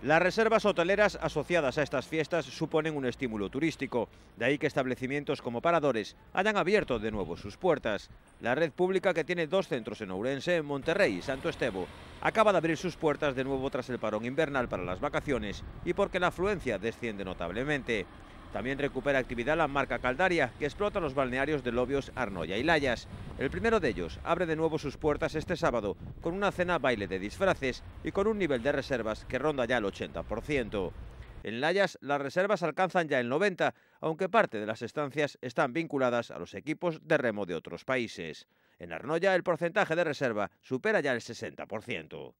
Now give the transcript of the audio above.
Las reservas hoteleras asociadas a estas fiestas suponen un estímulo turístico, de ahí que establecimientos como Paradores hayan abierto de nuevo sus puertas. La red pública, que tiene dos centros en Ourense, en Monterrey y Santo Estebo, acaba de abrir sus puertas de nuevo tras el parón invernal para las vacaciones y porque la afluencia desciende notablemente. También recupera actividad la marca Caldaria, que explota los balnearios de Lobios, Arnoya y Layas. El primero de ellos abre de nuevo sus puertas este sábado, con una cena baile de disfraces y con un nivel de reservas que ronda ya el 80%. En Layas las reservas alcanzan ya el 90%, aunque parte de las estancias están vinculadas a los equipos de remo de otros países. En Arnoya el porcentaje de reserva supera ya el 60%.